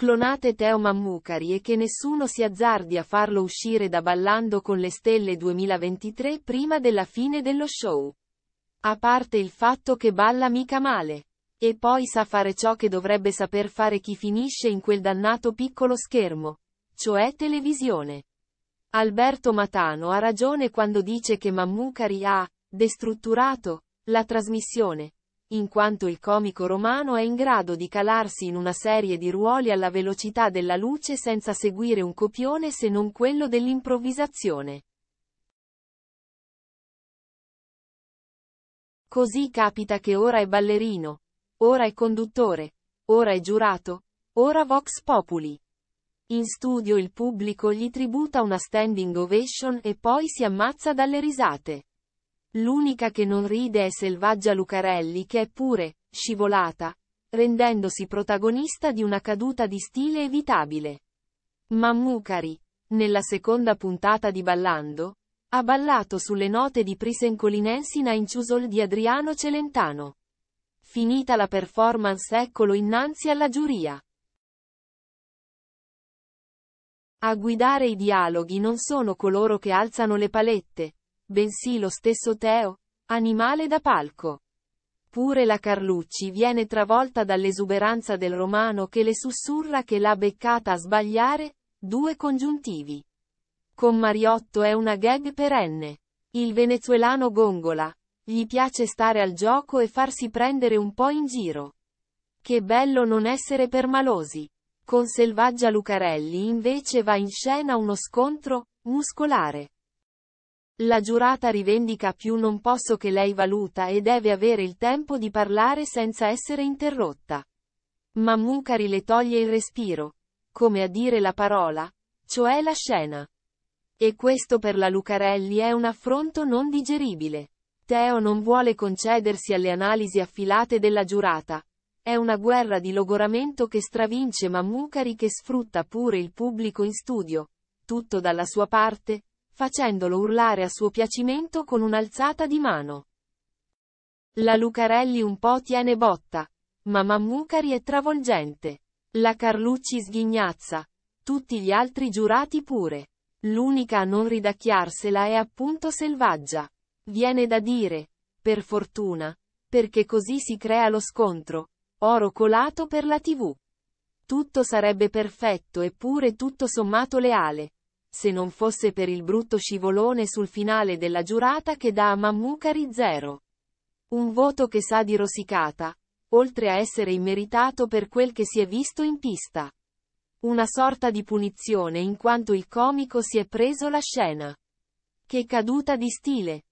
Clonate Teo Mammucari e che nessuno si azzardi a farlo uscire da Ballando con le Stelle 2023 prima della fine dello show. A parte il fatto che balla mica male. E poi sa fare ciò che dovrebbe saper fare chi finisce in quel dannato piccolo schermo. Cioè televisione. Alberto Matano ha ragione quando dice che Mammucari ha destrutturato la trasmissione in quanto il comico romano è in grado di calarsi in una serie di ruoli alla velocità della luce senza seguire un copione se non quello dell'improvvisazione. Così capita che ora è ballerino, ora è conduttore, ora è giurato, ora Vox Populi. In studio il pubblico gli tributa una standing ovation e poi si ammazza dalle risate. L'unica che non ride è Selvaggia Lucarelli che è pure, scivolata, rendendosi protagonista di una caduta di stile evitabile. Mammucari, nella seconda puntata di Ballando, ha ballato sulle note di Prisencolinensina in Ciusol di Adriano Celentano. Finita la performance eccolo innanzi alla giuria. A guidare i dialoghi non sono coloro che alzano le palette, bensì lo stesso Teo, animale da palco. Pure la Carlucci viene travolta dall'esuberanza del romano che le sussurra che l'ha beccata a sbagliare, due congiuntivi. Con Mariotto è una gag perenne. Il venezuelano gongola. Gli piace stare al gioco e farsi prendere un po' in giro. Che bello non essere permalosi. Con Selvaggia Lucarelli invece va in scena uno scontro, muscolare. La giurata rivendica più non posso che lei valuta e deve avere il tempo di parlare senza essere interrotta. Ma Mucari le toglie il respiro. Come a dire la parola, cioè la scena. E questo per la Lucarelli è un affronto non digeribile. Teo non vuole concedersi alle analisi affilate della giurata. È una guerra di logoramento che stravince Mammucari che sfrutta pure il pubblico in studio. Tutto dalla sua parte, facendolo urlare a suo piacimento con un'alzata di mano. La Lucarelli un po' tiene botta, ma Mammucari è travolgente. La Carlucci sghignazza. Tutti gli altri giurati pure. L'unica a non ridacchiarsela è appunto Selvaggia. Viene da dire, per fortuna, perché così si crea lo scontro. Oro colato per la tv. Tutto sarebbe perfetto eppure tutto sommato leale se non fosse per il brutto scivolone sul finale della giurata che dà a Mammucari zero. Un voto che sa di rosicata, oltre a essere immeritato per quel che si è visto in pista. Una sorta di punizione in quanto il comico si è preso la scena. Che caduta di stile!